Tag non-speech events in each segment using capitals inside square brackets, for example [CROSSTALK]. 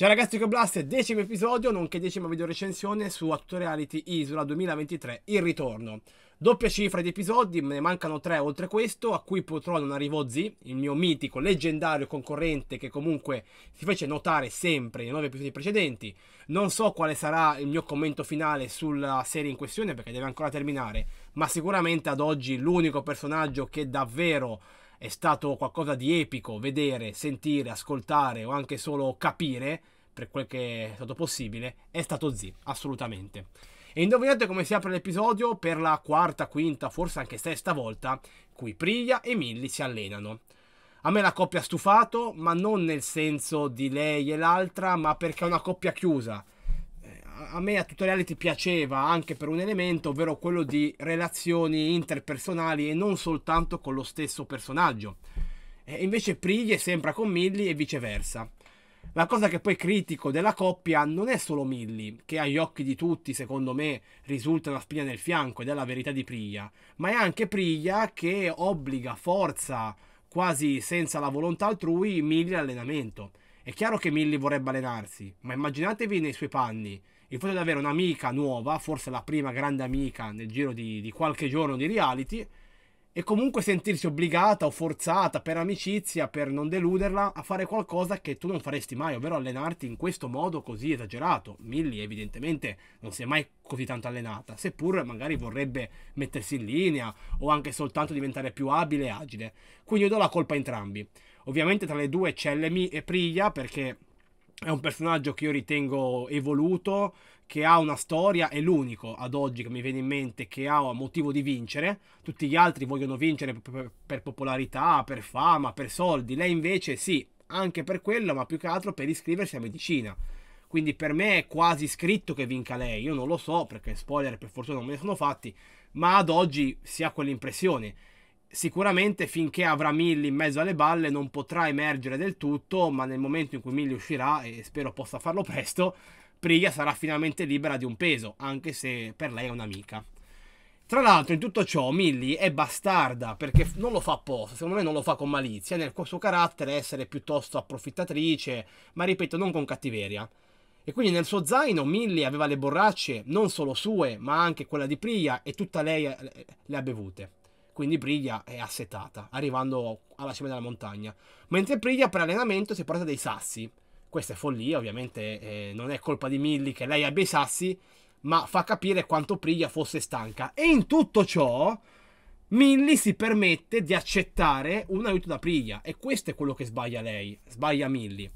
Ciao ragazzi con Blast, decimo episodio, nonché decima video recensione su Atto Reality Isola 2023, il ritorno. Doppia cifra di episodi, me ne mancano tre oltre questo, a cui purtroppo non arrivo Z, il mio mitico, leggendario concorrente che comunque si fece notare sempre nei nove episodi precedenti. Non so quale sarà il mio commento finale sulla serie in questione perché deve ancora terminare, ma sicuramente ad oggi l'unico personaggio che davvero è stato qualcosa di epico vedere, sentire, ascoltare o anche solo capire, per quel che è stato possibile, è stato Z, assolutamente. E indovinate come si apre l'episodio per la quarta, quinta, forse anche sesta volta, cui Priglia e Milly si allenano. A me la coppia ha stufato, ma non nel senso di lei e l'altra, ma perché è una coppia chiusa a me a Tutoriality piaceva anche per un elemento, ovvero quello di relazioni interpersonali e non soltanto con lo stesso personaggio. E invece Priglie sembra con Millie e viceversa. La cosa che poi critico della coppia non è solo Millie, che agli occhi di tutti, secondo me, risulta una spina nel fianco ed è la verità di Priglia, ma è anche Priglia che obbliga, forza, quasi senza la volontà altrui, Millie all'allenamento. È chiaro che Millie vorrebbe allenarsi, ma immaginatevi nei suoi panni il fatto di avere un'amica nuova, forse la prima grande amica nel giro di, di qualche giorno di reality, e comunque sentirsi obbligata o forzata per amicizia, per non deluderla, a fare qualcosa che tu non faresti mai, ovvero allenarti in questo modo così esagerato. Millie evidentemente non si è mai così tanto allenata, seppur magari vorrebbe mettersi in linea o anche soltanto diventare più abile e agile. Quindi io do la colpa a entrambi. Ovviamente tra le due c'è Lemi e Priglia perché è un personaggio che io ritengo evoluto, che ha una storia, è l'unico ad oggi che mi viene in mente che ha motivo di vincere. Tutti gli altri vogliono vincere per, per popolarità, per fama, per soldi. Lei invece sì, anche per quello, ma più che altro per iscriversi a medicina. Quindi per me è quasi scritto che vinca lei. Io non lo so perché spoiler per fortuna non me ne sono fatti, ma ad oggi si ha quell'impressione sicuramente finché avrà Milli in mezzo alle balle non potrà emergere del tutto, ma nel momento in cui Milli uscirà, e spero possa farlo presto, Priya sarà finalmente libera di un peso, anche se per lei è un'amica. Tra l'altro, in tutto ciò, Millie è bastarda perché non lo fa apposta. Secondo me, non lo fa con malizia. Nel suo carattere, essere piuttosto approfittatrice, ma ripeto, non con cattiveria. E quindi nel suo zaino Millie aveva le borracce, non solo sue, ma anche quella di Priya, e tutta lei eh, le ha bevute quindi Briglia è assetata, arrivando alla cima della montagna. Mentre Briglia per allenamento si porta dei sassi. Questa è follia, ovviamente eh, non è colpa di Millie che lei abbia i sassi, ma fa capire quanto Priglia fosse stanca. E in tutto ciò, Millie si permette di accettare un aiuto da Priglia. E questo è quello che sbaglia lei, sbaglia Millie.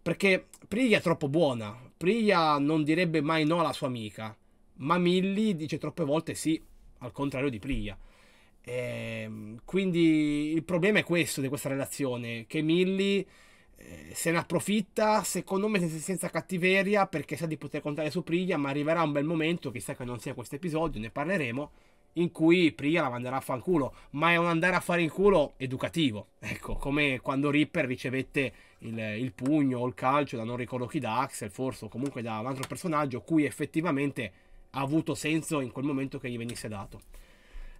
Perché Priglia è troppo buona, Priglia non direbbe mai no alla sua amica, ma Millie dice troppe volte sì, al contrario di Priglia. Eh, quindi il problema è questo di questa relazione, che Millie eh, se ne approfitta, secondo me senza cattiveria, perché sa di poter contare su Priya, ma arriverà un bel momento, chissà che non sia questo episodio, ne parleremo, in cui Priya la manderà a fanculo, ma è un andare a fare in culo educativo, ecco, come quando Ripper ricevette il, il pugno o il calcio da non ricordo chi da Axel, forse, o comunque da un altro personaggio, cui effettivamente ha avuto senso in quel momento che gli venisse dato.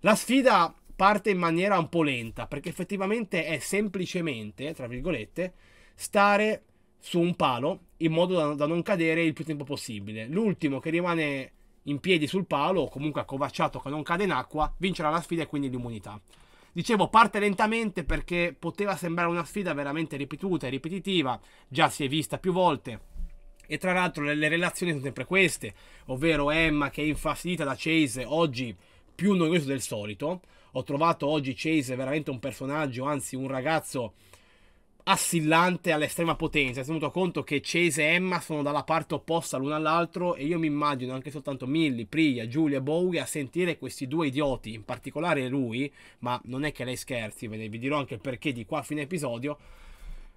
La sfida parte in maniera un po' lenta, perché effettivamente è semplicemente, tra virgolette, stare su un palo in modo da, da non cadere il più tempo possibile. L'ultimo che rimane in piedi sul palo, o comunque accovacciato che non cade in acqua, vincerà la sfida e quindi l'immunità. Dicevo, parte lentamente perché poteva sembrare una sfida veramente ripetuta e ripetitiva, già si è vista più volte. E tra l'altro le, le relazioni sono sempre queste, ovvero Emma che è infastidita da Chase oggi più noioso del solito. Ho trovato oggi Chase veramente un personaggio, anzi un ragazzo assillante all'estrema potenza, tenuto conto che Chase e Emma sono dalla parte opposta l'uno all'altro e io mi immagino anche soltanto Millie, Priya, Giulia, Bowie a sentire questi due idioti, in particolare lui, ma non è che lei scherzi, ve ne vi dirò anche il perché di qua a fine episodio,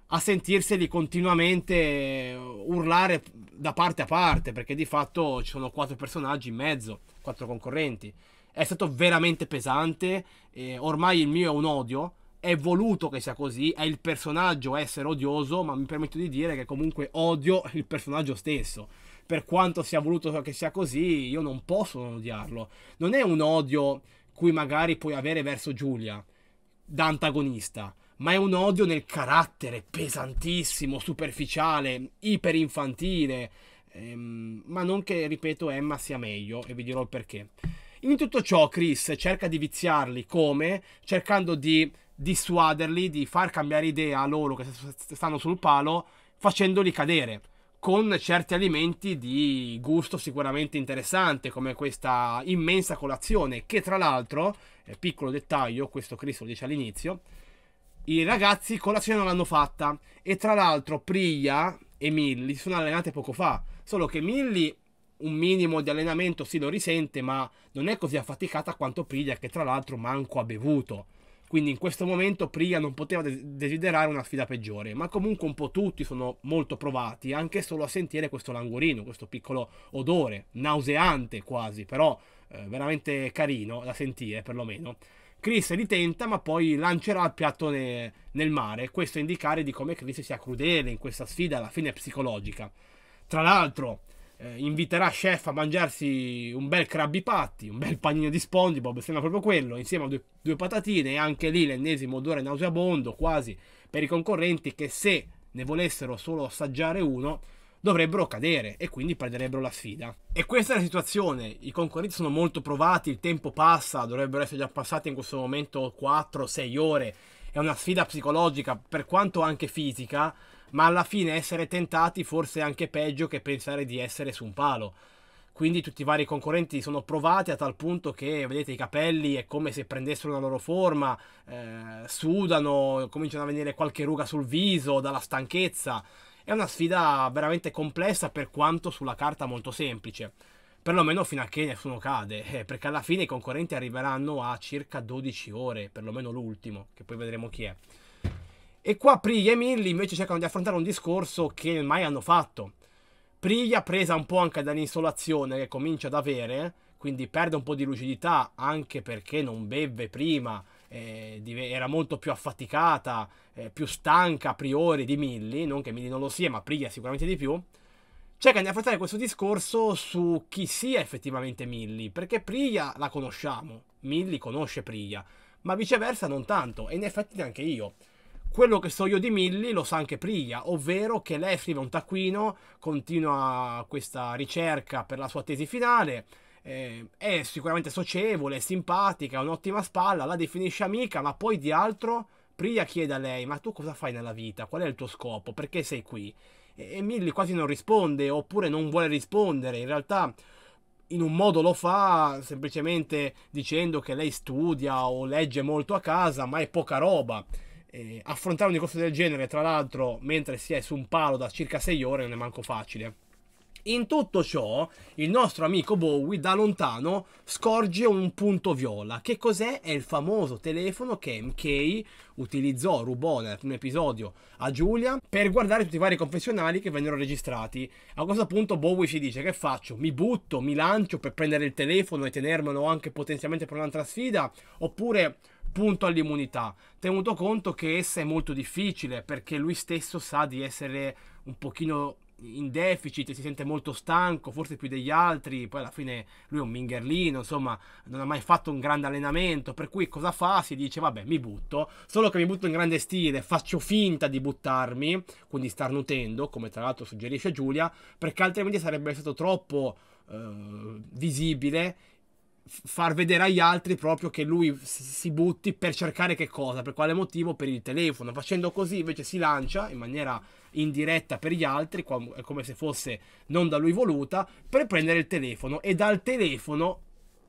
a sentirseli continuamente urlare da parte a parte, perché di fatto ci sono quattro personaggi in mezzo, quattro concorrenti è stato veramente pesante. Eh, ormai il mio è un odio. È voluto che sia così. È il personaggio essere odioso. Ma mi permetto di dire che comunque odio il personaggio stesso. Per quanto sia voluto che sia così, io non posso non odiarlo. Non è un odio cui magari puoi avere verso Giulia da antagonista ma è un odio nel carattere pesantissimo, superficiale, iperinfantile. Ehm, ma non che, ripeto, Emma sia meglio e vi dirò il perché. In tutto ciò Chris cerca di viziarli come? Cercando di dissuaderli, di far cambiare idea a loro che stanno sul palo, facendoli cadere con certi alimenti di gusto sicuramente interessante, come questa immensa colazione, che tra l'altro, piccolo dettaglio, questo Chris lo dice all'inizio, i ragazzi colazione non l'hanno fatta e tra l'altro Priya e Milly si sono allenate poco fa, solo che Milly un minimo di allenamento si lo risente, ma non è così affaticata quanto Priglia, che tra l'altro manco ha bevuto. Quindi in questo momento Priglia non poteva desiderare una sfida peggiore, ma comunque un po' tutti sono molto provati, anche solo a sentire questo langorino, questo piccolo odore, nauseante quasi, però eh, veramente carino da sentire perlomeno. Chris ritenta, ma poi lancerà il piatto ne, nel mare, questo a indicare di come Chris sia crudele in questa sfida alla fine psicologica. Tra l'altro, eh, inviterà Chef a mangiarsi un bel Krabby Patty, un bel panino di SpongeBob, sembra proprio quello, insieme a due, due patatine e anche lì l'ennesimo odore nauseabondo quasi per i concorrenti che se ne volessero solo assaggiare uno dovrebbero cadere e quindi perderebbero la sfida. E questa è la situazione, i concorrenti sono molto provati, il tempo passa, dovrebbero essere già passati in questo momento 4-6 ore, è una sfida psicologica per quanto anche fisica, ma alla fine essere tentati forse è anche peggio che pensare di essere su un palo. Quindi tutti i vari concorrenti sono provati a tal punto che, vedete, i capelli è come se prendessero la loro forma, eh, sudano, cominciano a venire qualche ruga sul viso dalla stanchezza. È una sfida veramente complessa per quanto sulla carta molto semplice perlomeno fino a che nessuno cade, eh, perché alla fine i concorrenti arriveranno a circa 12 ore, perlomeno l'ultimo, che poi vedremo chi è. E qua Priglia e Milli invece cercano di affrontare un discorso che mai hanno fatto. Priglia presa un po' anche dall'insolazione che comincia ad avere, quindi perde un po' di lucidità anche perché non beve prima, eh, era molto più affaticata, eh, più stanca a priori di Milli, non che Milli non lo sia, ma Priglia sicuramente di più. Cerca di affrontare questo discorso su chi sia effettivamente Milli, perché Priglia la conosciamo, Milli conosce Priglia, ma viceversa non tanto, e in effetti neanche io quello che so io di Milli lo sa anche Priya, ovvero che lei scrive un taccuino, continua questa ricerca per la sua tesi finale, eh, è sicuramente socievole, simpatica, ha un'ottima spalla, la definisce amica, ma poi di altro Priya chiede a lei, ma tu cosa fai nella vita? Qual è il tuo scopo? Perché sei qui? E, e Milli quasi non risponde, oppure non vuole rispondere, in realtà in un modo lo fa semplicemente dicendo che lei studia o legge molto a casa, ma è poca roba eh, affrontare un discorso del genere, tra l'altro, mentre si è su un palo da circa 6 ore, non è manco facile. In tutto ciò, il nostro amico Bowie da lontano scorge un punto viola. Che cos'è? È il famoso telefono che MK utilizzò, rubò nel primo episodio a Giulia per guardare tutti i vari confessionali che vennero registrati. A questo punto Bowie si dice che faccio? Mi butto, mi lancio per prendere il telefono e tenermelo anche potenzialmente per un'altra sfida? Oppure punto all'immunità, tenuto conto che essa è molto difficile perché lui stesso sa di essere un pochino in deficit, si sente molto stanco, forse più degli altri, poi alla fine lui è un mingerlino, insomma, non ha mai fatto un grande allenamento, per cui cosa fa? Si dice vabbè, mi butto, solo che mi butto in grande stile, faccio finta di buttarmi, quindi starnutendo, come tra l'altro suggerisce Giulia, perché altrimenti sarebbe stato troppo eh, visibile far vedere agli altri proprio che lui si butti per cercare che cosa, per quale motivo, per il telefono. Facendo così invece si lancia in maniera indiretta per gli altri, come se fosse non da lui voluta, per prendere il telefono e dal telefono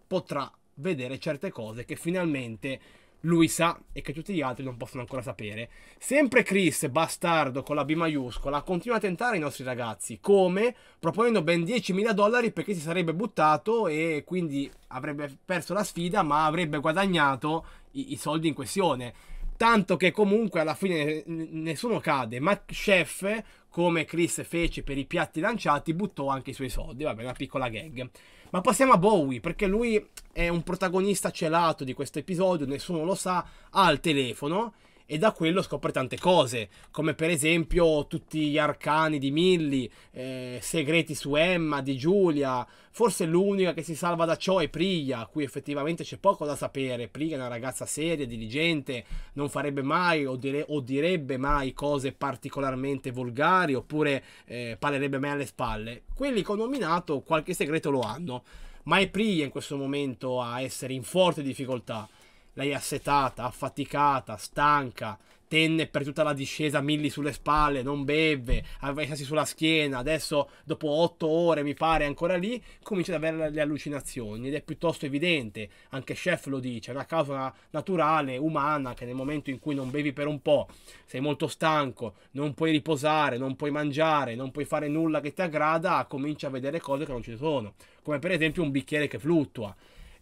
potrà vedere certe cose che finalmente lui sa e che tutti gli altri non possono ancora sapere. Sempre Chris, bastardo con la B maiuscola, continua a tentare i nostri ragazzi, come proponendo ben 10.000 dollari perché si sarebbe buttato e quindi avrebbe perso la sfida ma avrebbe guadagnato i, i soldi in questione. Tanto che comunque alla fine nessuno cade, ma Chef come Chris fece per i piatti lanciati, buttò anche i suoi soldi, vabbè, una piccola gag. Ma passiamo a Bowie, perché lui è un protagonista celato di questo episodio, nessuno lo sa, ha il telefono e da quello scopre tante cose, come per esempio tutti gli arcani di Millie, eh, segreti su Emma, di Giulia, forse l'unica che si salva da ciò è Priya, qui effettivamente c'è poco da sapere, Priya è una ragazza seria, diligente, non farebbe mai o, dire, o direbbe mai cose particolarmente volgari oppure eh, parlerebbe mai alle spalle, quelli che ho nominato qualche segreto lo hanno, ma è Priya in questo momento a essere in forte difficoltà lei è assetata, affaticata, stanca, tenne per tutta la discesa milli sulle spalle, non beve, aveva i sassi sulla schiena, adesso dopo otto ore mi pare ancora lì, comincia ad avere le allucinazioni ed è piuttosto evidente, anche Chef lo dice, è una causa naturale, umana, che nel momento in cui non bevi per un po', sei molto stanco, non puoi riposare, non puoi mangiare, non puoi fare nulla che ti aggrada, cominci a vedere cose che non ci sono, come per esempio un bicchiere che fluttua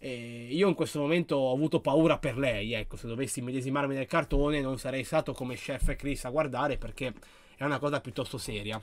eh, io in questo momento ho avuto paura per lei, ecco, se dovessi medesimarmi nel cartone non sarei stato come chef e Chris a guardare perché è una cosa piuttosto seria.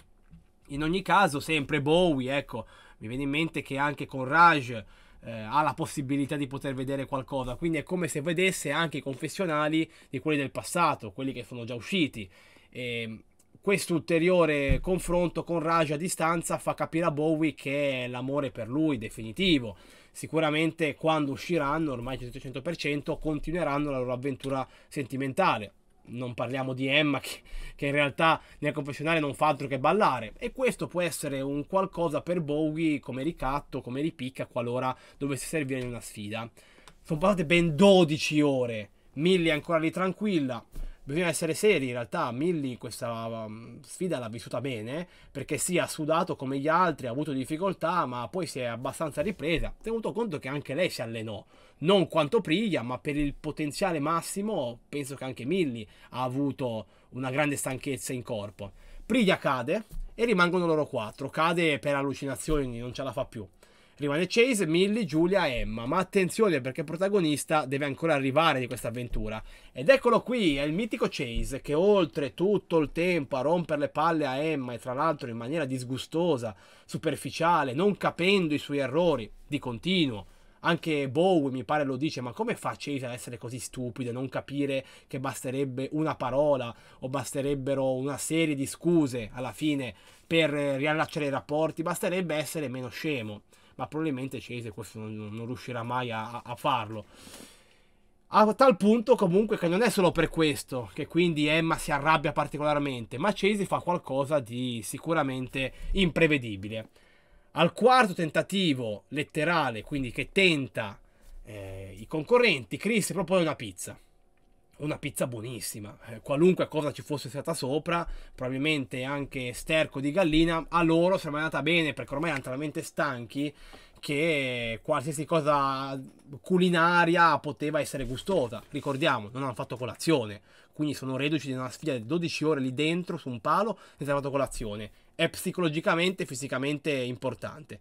In ogni caso, sempre Bowie, ecco, mi viene in mente che anche con Raj eh, ha la possibilità di poter vedere qualcosa, quindi è come se vedesse anche i confessionali di quelli del passato, quelli che sono già usciti. E ehm, questo ulteriore confronto con Raj a distanza fa capire a Bowie che è l'amore per lui definitivo. Sicuramente quando usciranno, ormai 100%, continueranno la loro avventura sentimentale. Non parliamo di Emma che, che in realtà nel confessionale non fa altro che ballare e questo può essere un qualcosa per Bowie come ricatto, come ripicca qualora dovesse servire in una sfida. Sono passate ben 12 ore, Millie è ancora lì tranquilla, bisogna essere seri, in realtà Milly questa mhmm, sfida l'ha vissuta bene, perché sì, ha sudato come gli altri, ha avuto difficoltà, ma poi si è abbastanza ripresa, tenuto conto che anche lei si allenò, non quanto Priglia, ma per il potenziale massimo penso che anche Milly ha avuto una grande stanchezza in corpo. Priglia cade e rimangono loro quattro, cade per allucinazioni, non ce la fa più. Rimane Chase, Millie, Giulia e Emma. Ma attenzione perché il protagonista deve ancora arrivare di questa avventura. Ed eccolo qui, è il mitico Chase che oltre tutto il tempo a rompere le palle a Emma e tra l'altro in maniera disgustosa, superficiale, non capendo i suoi errori di continuo. Anche Bowie mi pare lo dice, ma come fa Chase ad essere così stupido e non capire che basterebbe una parola o basterebbero una serie di scuse alla fine per riallacciare i rapporti? Basterebbe essere meno scemo ma probabilmente Cese questo non, non riuscirà mai a, a, farlo. A tal punto comunque che non è solo per questo che quindi Emma si arrabbia particolarmente, ma Cesi fa qualcosa di sicuramente imprevedibile. Al quarto tentativo letterale, quindi che tenta eh, i concorrenti, Chris propone una pizza una pizza buonissima. Eh, qualunque cosa ci fosse stata sopra, probabilmente anche sterco di gallina, a loro sarebbe andata bene perché ormai erano talmente stanchi che qualsiasi cosa culinaria poteva essere gustosa. Ricordiamo, non hanno fatto colazione, quindi sono reduci di una sfida di 12 ore lì dentro su un palo senza aver fatto colazione. È psicologicamente e fisicamente importante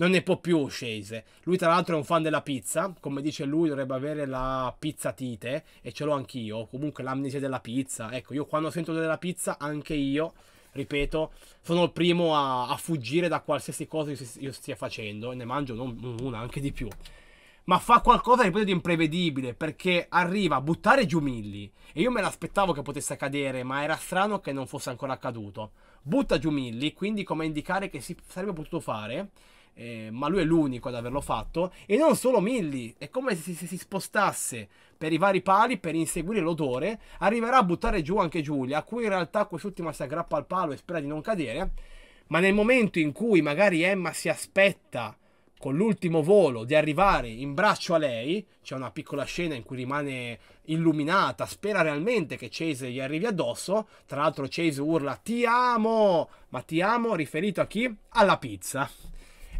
non ne può più Scese. Lui tra l'altro è un fan della pizza, come dice lui dovrebbe avere la pizza tite e ce l'ho anch'io, comunque l'amnesia della pizza. Ecco, io quando sento della pizza anche io ripeto, sono il primo a, a, fuggire da qualsiasi cosa io stia facendo e ne mangio non una, anche di più. Ma fa qualcosa ripeto, di imprevedibile perché arriva a buttare giù Milli e io me l'aspettavo che potesse accadere, ma era strano che non fosse ancora accaduto. Butta giù Milli, quindi come indicare che si sarebbe potuto fare eh, ma lui è l'unico ad averlo fatto, e non solo Millie, è come se, se si spostasse per i vari pali per inseguire l'odore, arriverà a buttare giù anche Giulia, a cui in realtà quest'ultima si aggrappa al palo e spera di non cadere, ma nel momento in cui magari Emma si aspetta con l'ultimo volo di arrivare in braccio a lei, c'è una piccola scena in cui rimane illuminata, spera realmente che Chase gli arrivi addosso, tra l'altro Chase urla ti amo, ma ti amo riferito a chi? Alla pizza.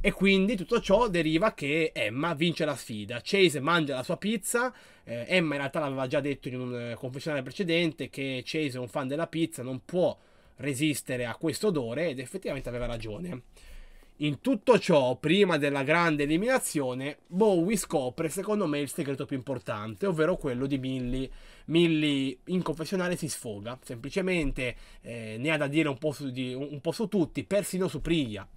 E quindi tutto ciò deriva che Emma vince la sfida. Chase mangia la sua pizza. Eh, Emma in realtà l'aveva già detto in un eh, confessionale precedente che Chase è un fan della pizza, non può resistere a questo odore ed effettivamente aveva ragione. In tutto ciò, prima della grande eliminazione, Bowie scopre secondo me il segreto più importante, ovvero quello di Millie. Millie in confessionale si sfoga, semplicemente eh, ne ha da dire un po, su, di, un po' su tutti, persino su Priglia.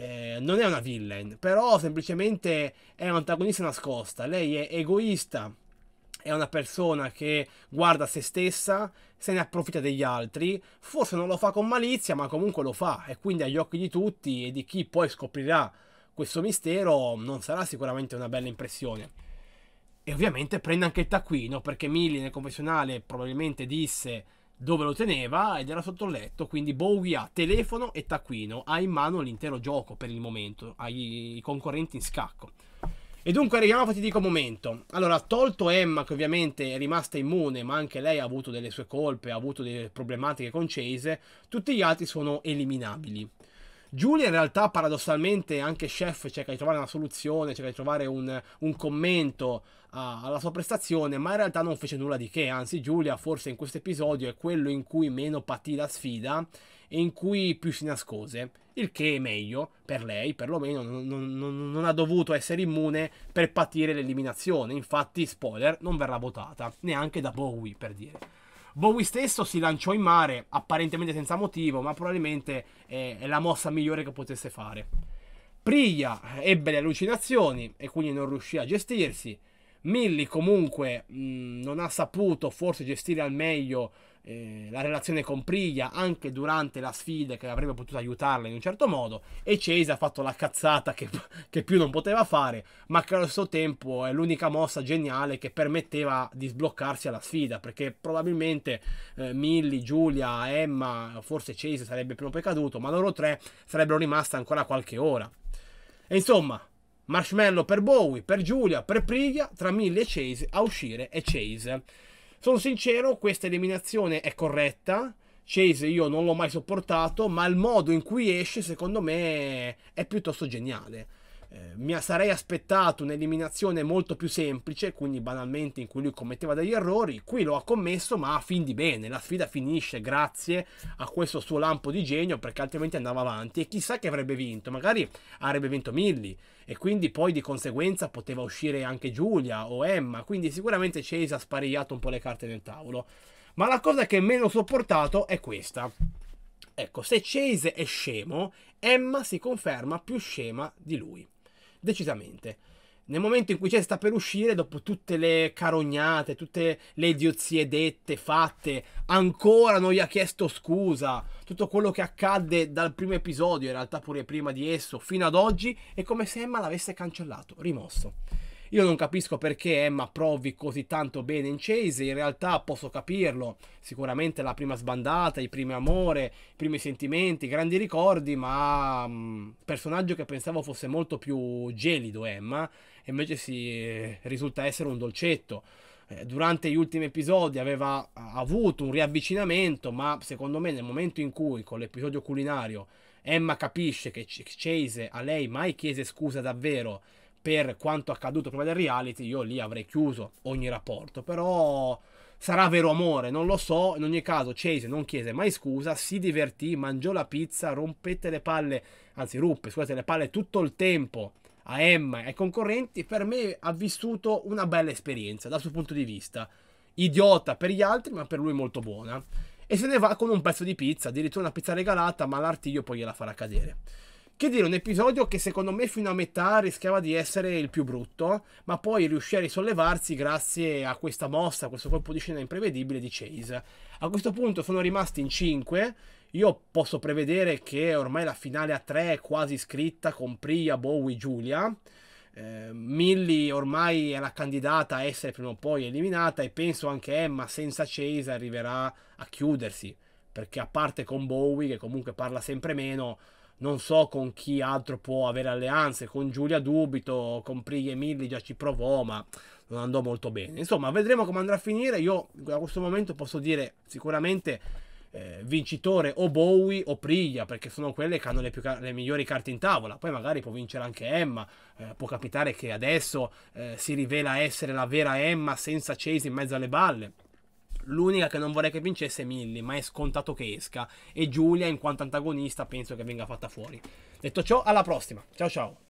Eh, non è una villain, però semplicemente è un'antagonista nascosta. Lei è egoista, è una persona che guarda se stessa, se ne approfitta degli altri, forse non lo fa con malizia, ma comunque lo fa e quindi agli occhi di tutti e di chi poi scoprirà questo mistero non sarà sicuramente una bella impressione. E ovviamente prende anche il taccuino perché Millie nel confessionale probabilmente disse dove lo teneva ed era sotto il letto. Quindi Bowie ha telefono e taccuino, ha in mano l'intero gioco per il momento, ha i concorrenti in scacco. E dunque arriviamo a fatidico momento. Allora, tolto Emma, che ovviamente è rimasta immune, ma anche lei ha avuto delle sue colpe, ha avuto delle problematiche con Chase, tutti gli altri sono eliminabili. Giulia in realtà paradossalmente anche chef cerca di trovare una soluzione, cerca di trovare un, un commento a, alla sua prestazione, ma in realtà non fece nulla di che, anzi Giulia forse in questo episodio è quello in cui meno patì la sfida e in cui più si nascose, il che è meglio per lei, perlomeno non, non, non ha dovuto essere immune per patire l'eliminazione, infatti spoiler non verrà votata, neanche da Bowie per dire. Bowie stesso si lanciò in mare, apparentemente senza motivo, ma probabilmente eh, è la mossa migliore che potesse fare. Priya ebbe le allucinazioni e quindi non riuscì a gestirsi. Millie comunque mh, mm, non ha saputo forse gestire al meglio eh, la relazione con Priglia anche durante la sfida che avrebbe potuto aiutarla in un certo modo e Chase ha fatto la cazzata che, [LAUGHS] che più non poteva fare ma che allo stesso tempo è l'unica mossa geniale che permetteva di sbloccarsi alla sfida perché probabilmente eh, Millie, Giulia, Emma, forse Chase sarebbe prima o poi caduto ma loro tre sarebbero rimaste ancora qualche ora e insomma Marshmallow per Bowie, per Giulia, per Priglia, tra Millie e Chase a uscire è Chase sono sincero, questa eliminazione è corretta. Chase io non l'ho mai sopportato, ma il modo in cui esce secondo me è piuttosto geniale eh, mi sarei aspettato un'eliminazione molto più semplice, quindi banalmente in cui lui commetteva degli errori. Qui lo ha commesso, ma a fin di bene. La sfida finisce grazie a questo suo lampo di genio, perché altrimenti andava avanti. E chissà che avrebbe vinto, magari avrebbe vinto Milli. E quindi poi di conseguenza poteva uscire anche Giulia o Emma. Quindi sicuramente Chase ha sparigliato un po' le carte nel tavolo. Ma la cosa che meno sopportato è questa. Ecco, se Chase è scemo, Emma si conferma più scema di lui decisamente. Nel momento in cui c'è sta per uscire, dopo tutte le carognate, tutte le idiozie dette, fatte, ancora non gli ha chiesto scusa, tutto quello che accadde dal primo episodio, in realtà pure prima di esso, fino ad oggi, è come se Emma l'avesse cancellato, rimosso. Io non capisco perché Emma provi così tanto bene in Chase, in realtà posso capirlo, sicuramente la prima sbandata, i primi amore, i primi sentimenti, i grandi ricordi, ma um, personaggio che pensavo fosse molto più gelido Emma, invece si eh, risulta essere un dolcetto. Eh, durante gli ultimi episodi aveva avuto un riavvicinamento, ma secondo me nel momento in cui con l'episodio culinario Emma capisce che Chase a lei mai chiese scusa davvero per quanto accaduto prima del reality, io lì avrei chiuso ogni rapporto. Però sarà vero amore, non lo so. In ogni caso, Chase non chiese mai scusa, si divertì, mangiò la pizza, rompette le palle, anzi, ruppe, scusate, le palle tutto il tempo a Emma e ai concorrenti. Per me ha vissuto una bella esperienza dal suo punto di vista. Idiota per gli altri, ma per lui molto buona. E se ne va con un pezzo di pizza, addirittura una pizza regalata, ma l'artiglio poi gliela farà cadere. Che dire, un episodio che secondo me fino a metà rischiava di essere il più brutto, ma poi riuscì a risollevarsi grazie a questa mossa, a questo colpo di scena imprevedibile di Chase. A questo punto sono rimasti in 5. Io posso prevedere che ormai la finale a 3 è quasi scritta con Priya, Bowie, Giulia. Eh, Millie ormai è la candidata a essere prima o poi eliminata e penso anche Emma senza Chase arriverà a chiudersi perché a parte con Bowie che comunque parla sempre meno non so con chi altro può avere alleanze, con Giulia dubito, con Prighi e Milli già ci provò, ma non andò molto bene. Insomma, vedremo come andrà a finire. Io a questo momento posso dire sicuramente eh, vincitore o Bowie o Priglia, perché sono quelle che hanno le, più, le, migliori carte in tavola. Poi magari può vincere anche Emma. Eh, può capitare che adesso eh, si rivela essere la vera Emma senza Chase in mezzo alle balle. L'unica che non vorrei che vincesse è Millie, ma è scontato che esca. E Giulia, in quanto antagonista, penso che venga fatta fuori. Detto ciò, alla prossima. Ciao ciao.